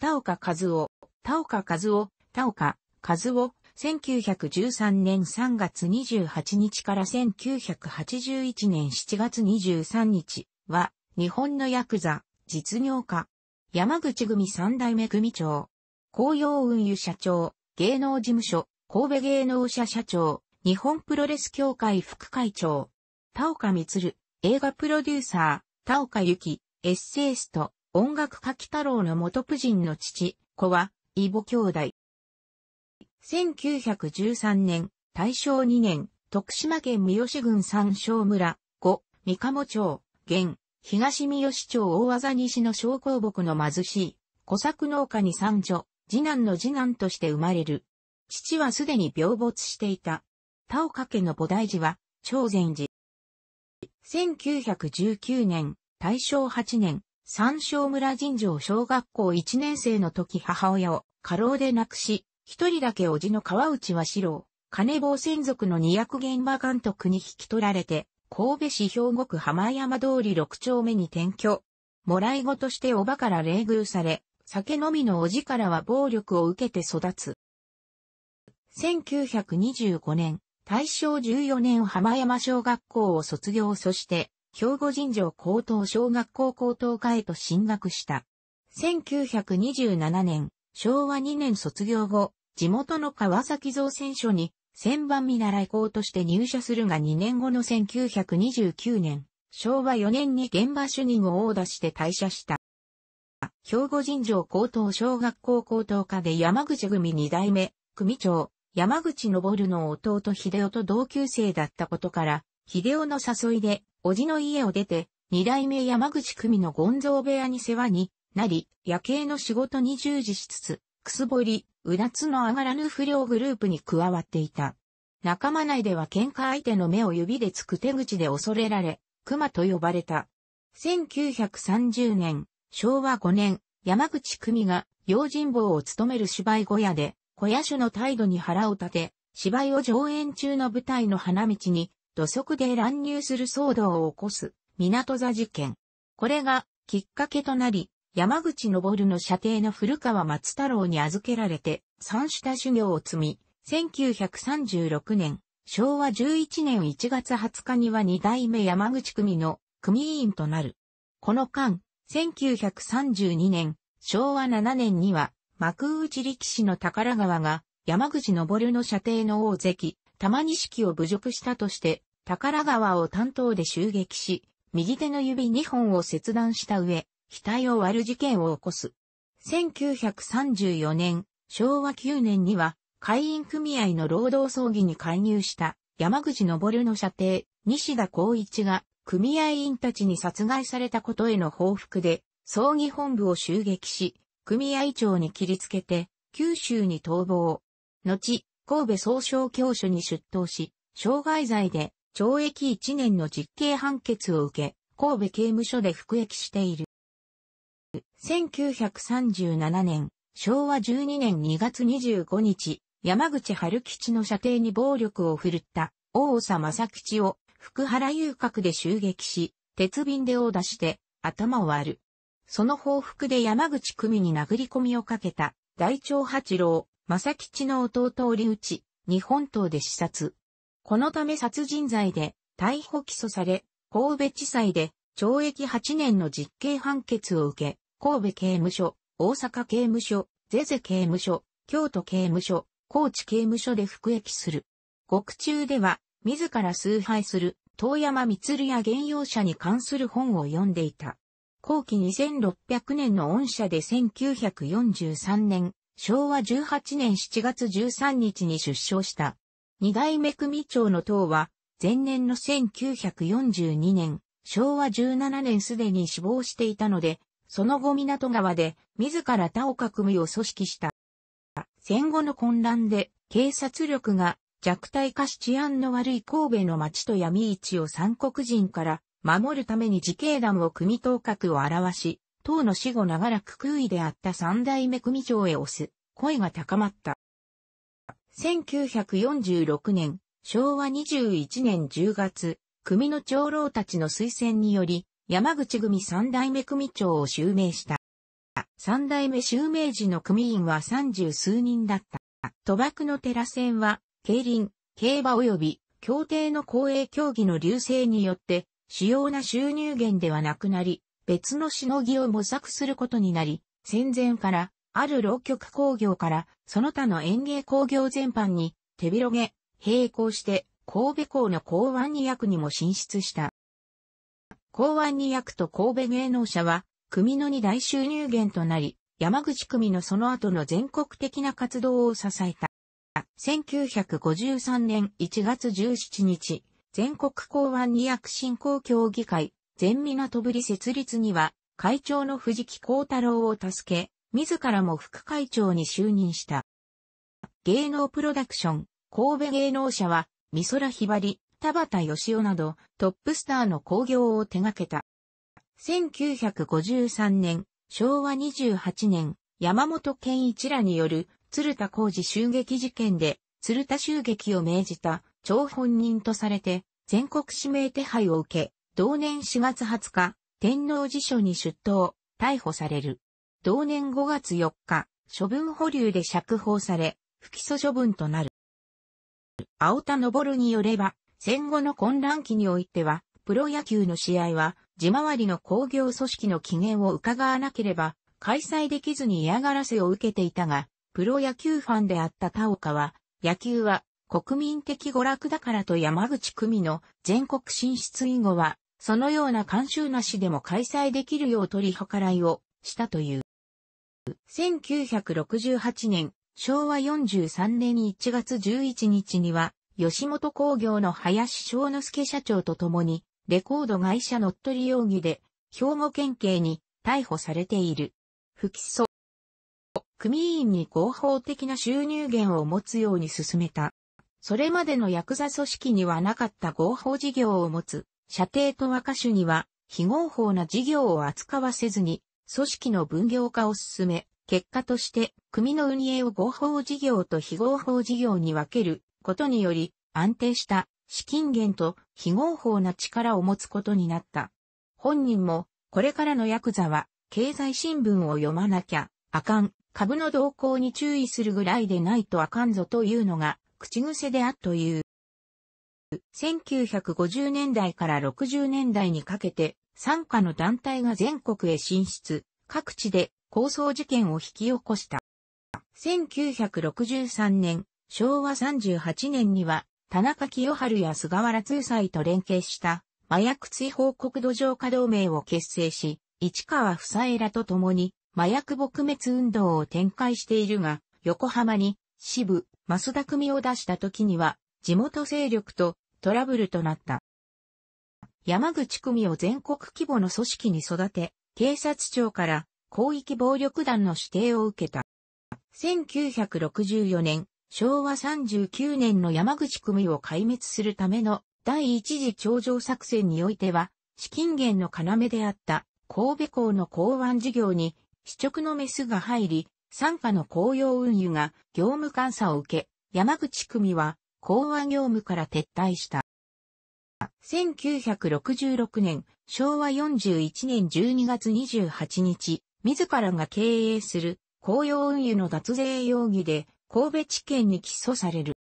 田岡和夫、田岡和夫、田岡和夫、1913年3月28日から1981年7月23日は、日本のヤクザ、実業家、山口組三代目組長、紅葉運輸社長、芸能事務所、神戸芸能社社長、日本プロレス協会副会長、田岡光、映画プロデューサー、田岡幸、エッセイスト、音楽家太郎の元夫人の父、子は、イボ兄弟。1913年、大正2年、徳島県三好郡三小村、5、三鴨町、現、東三好町大技西の小公木の貧しい、小作農家に三女、次男の次男として生まれる。父はすでに病没していた。田岡家の菩提寺は、長禅寺。1919年、大正8年、三章村尋常小学校1年生の時母親を過労で亡くし、一人だけ叔父の川内は四郎、金坊専属の二役現場監督に引き取られて、神戸市兵庫区浜山通り六丁目に転居。もらい子としておばから礼遇され、酒飲みのおじからは暴力を受けて育つ。1925年、大正14年浜山小学校を卒業そして、兵庫尋常高等小学校高等科へと進学した。1927年、昭和2年卒業後、地元の川崎造船所に、千番見習い校として入社するが2年後の1929年、昭和4年に現場主任を大出して退社した。兵庫尋常高等小学校高等科で山口組二代目、組長、山口昇の弟秀夫と同級生だったことから、秀夫の誘いで、叔父の家を出て、二代目山口組のゴンゾー部屋に世話になり、夜景の仕事に従事しつつ、くすぼり、うだつの上がらぬ不良グループに加わっていた。仲間内では喧嘩相手の目を指でつく手口で恐れられ、熊と呼ばれた。1930年、昭和5年、山口組が用心棒を務める芝居小屋で、小屋主の態度に腹を立て、芝居を上演中の舞台の花道に土足で乱入する騒動を起こす、港座事件。これが、きっかけとなり、山口昇の射程の古川松太郎に預けられて、三種多修行を積み、1936年、昭和11年1月20日には二代目山口組の組員となる。この間、1932年、昭和7年には、幕内力士の宝川が、山口昇の射程の大関、玉式を侮辱したとして、宝川を担当で襲撃し、右手の指2本を切断した上、額を割る事件を起こす。1934年、昭和9年には、会員組合の労働葬儀に介入した山口昇の射程、西田光一が組合員たちに殺害されたことへの報復で、葬儀本部を襲撃し、組合長に切りつけて、九州に逃亡。後、神戸総省教書に出頭し、傷害罪で懲役1年の実刑判決を受け、神戸刑務所で服役している。1937年、昭和12年2月25日、山口春吉の射程に暴力を振るった大佐正吉を福原遊郭で襲撃し、鉄瓶で殴打して頭を割る。その報復で山口組に殴り込みをかけた大長八郎、正吉の弟折内、日本島で視察。このため殺人罪で逮捕起訴され、神戸地裁で懲役8年の実刑判決を受け、神戸刑務所、大阪刑務所、ゼゼ刑務所、京都刑務所、高知刑務所で服役する。獄中では、自ら崇拝する、遠山光や現用者に関する本を読んでいた。後期2600年の御社で1943年、昭和18年7月13日に出生した。二代目組長の党は、前年の1942年、昭和17年すでに死亡していたので、その後港川で自ら田岡組を組織した。戦後の混乱で警察力が弱体化し治安の悪い神戸の町と闇市を三国人から守るために自警団を組頭角を表し、党の死後長らく空位であった三代目組長へ押す、声が高まった。1946年、昭和21年10月、組の長老たちの推薦により、山口組三代目組長を襲名した。三代目襲名時の組員は三十数人だった。賭博の寺船は、競輪、競馬及び、協定の公営競技の流星によって、主要な収入源ではなくなり、別のしのぎを模索することになり、戦前から、ある浪曲工業から、その他の園芸工業全般に、手広げ、並行して、神戸港の港湾に役にも進出した。港湾に役と神戸芸能者は、組の二大収入源となり、山口組のその後の全国的な活動を支えた。1953年1月17日、全国港湾二役振興協議会全港ぶり設立には、会長の藤木幸太郎を助け、自らも副会長に就任した。芸能プロダクション、神戸芸能社は、美空ひばり、田畑義雄など、トップスターの興行を手掛けた。1953年、昭和28年、山本健一らによる鶴田浩二襲撃事件で、鶴田襲撃を命じた張本人とされて、全国指名手配を受け、同年4月20日、天皇辞書に出頭、逮捕される。同年5月4日、処分保留で釈放され、不起訴処分となる。青田昇によれば、戦後の混乱期においては、プロ野球の試合は、自回りの工業組織の機嫌を伺わなければ、開催できずに嫌がらせを受けていたが、プロ野球ファンであった田岡は、野球は国民的娯楽だからと山口組の全国進出以後はそのような慣習なしでも開催できるよう取り計らいをしたという。1968年、昭和43年1月11日には、吉本工業の林正之助社長と共に、レコード会社乗っ取り容疑で、兵庫県警に逮捕されている。不起訴。組員に合法的な収入源を持つように進めた。それまでのヤクザ組織にはなかった合法事業を持つ射程と和歌手には、非合法な事業を扱わせずに、組織の分業化を進め、結果として、組の運営を合法事業と非合法事業に分けることにより、安定した資金源と非合法な力を持つことになった。本人も、これからのヤクザは、経済新聞を読まなきゃ、あかん、株の動向に注意するぐらいでないとあかんぞというのが、口癖であっという。1950年代から60年代にかけて、参加の団体が全国へ進出、各地で抗争事件を引き起こした。1963年、昭和38年には、田中清春や菅原通斎と連携した麻薬追放国土上化同盟を結成し、市川房枝らと共に麻薬撲滅運動を展開しているが、横浜に支部、増田組を出した時には、地元勢力とトラブルとなった。山口組を全国規模の組織に育て、警察庁から広域暴力団の指定を受けた。1964年、昭和39年の山口組を壊滅するための第一次頂上作戦においては、資金源の要であった神戸港の港湾事業に市直のメスが入り、参加の公用運輸が業務監査を受け、山口組は講和業務から撤退した。1966年、昭和41年12月28日、自らが経営する公用運輸の脱税容疑で神戸地検に起訴される。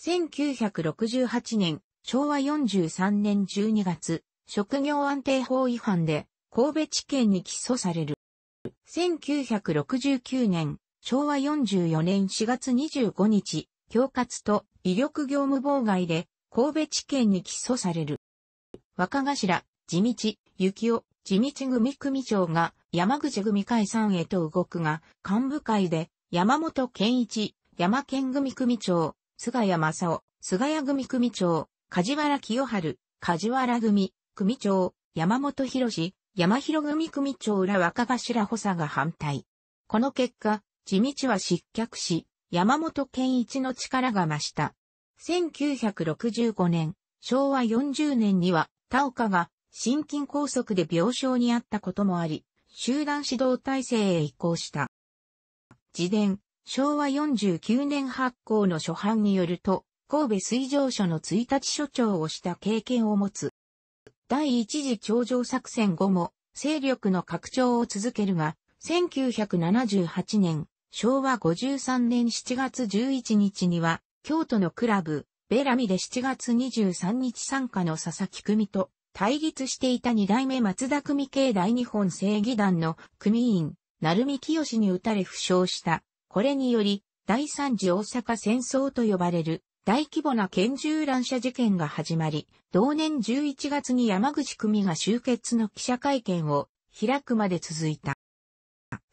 1968年、昭和43年12月、職業安定法違反で神戸地検に起訴される。1969年、昭和44年4月25日、恐喝と威力業務妨害で、神戸地検に起訴される。若頭、地道、幸雄、地道組組長が山口組解散へと動くが、幹部会で山本健一、山健組組長、菅谷正夫、菅谷組組長、梶原清春、梶原組、組長、山本博士、山広組組長ら若頭補佐が反対。この結果、地道は失脚し、山本健一の力が増した。1965年、昭和40年には、田岡が心筋梗塞で病床にあったこともあり、集団指導体制へ移行した。自伝、昭和49年発行の初版によると、神戸水上所の1日署長をした経験を持つ。第一次頂上作戦後も、勢力の拡張を続けるが、1978年、昭和53年7月11日には、京都のクラブ、ベラミで7月23日参加の佐々木組と対立していた二代目松田組系大日本正義団の組員、鳴海清に撃たれ負傷した。これにより、第三次大阪戦争と呼ばれる大規模な拳銃乱射事件が始まり、同年11月に山口組が集結の記者会見を開くまで続いた。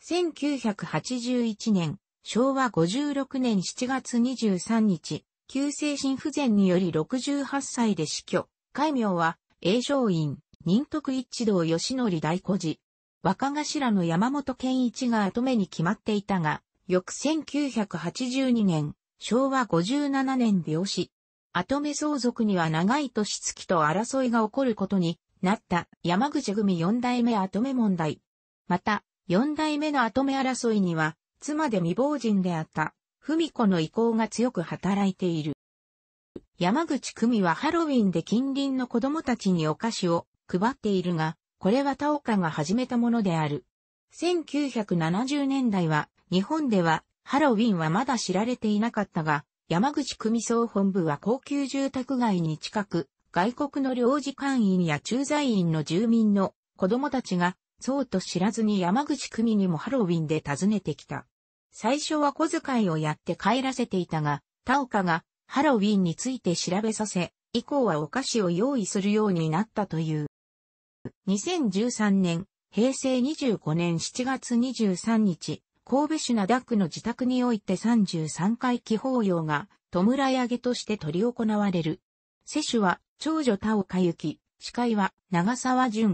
1981年、昭和56年7月23日、急性心不全により68歳で死去。戒名は、栄翔院、仁徳一同義則大孤寺。若頭の山本健一が後目に決まっていたが、翌1982年、昭和57年病死。後目相続には長い年月と争いが起こることになった山口組四代目後目問題。また、四代目の跡目争いには、妻で未亡人であった、文子の意向が強く働いている。山口久美はハロウィンで近隣の子供たちにお菓子を配っているが、これは田岡が始めたものである。1970年代は、日本ではハロウィンはまだ知られていなかったが、山口組総本部は高級住宅街に近く、外国の領事館員や駐在員の住民の子供たちがそうと知らずに山口組にもハロウィンで訪ねてきた。最初は小遣いをやって帰らせていたが、田岡がハロウィンについて調べさせ、以降はお菓子を用意するようになったという。2013年、平成25年7月23日、神戸市灘区の自宅において33回寄放要が、弔い上げとして取り行われる。世主は、長女田岡幸、司会は長沢淳。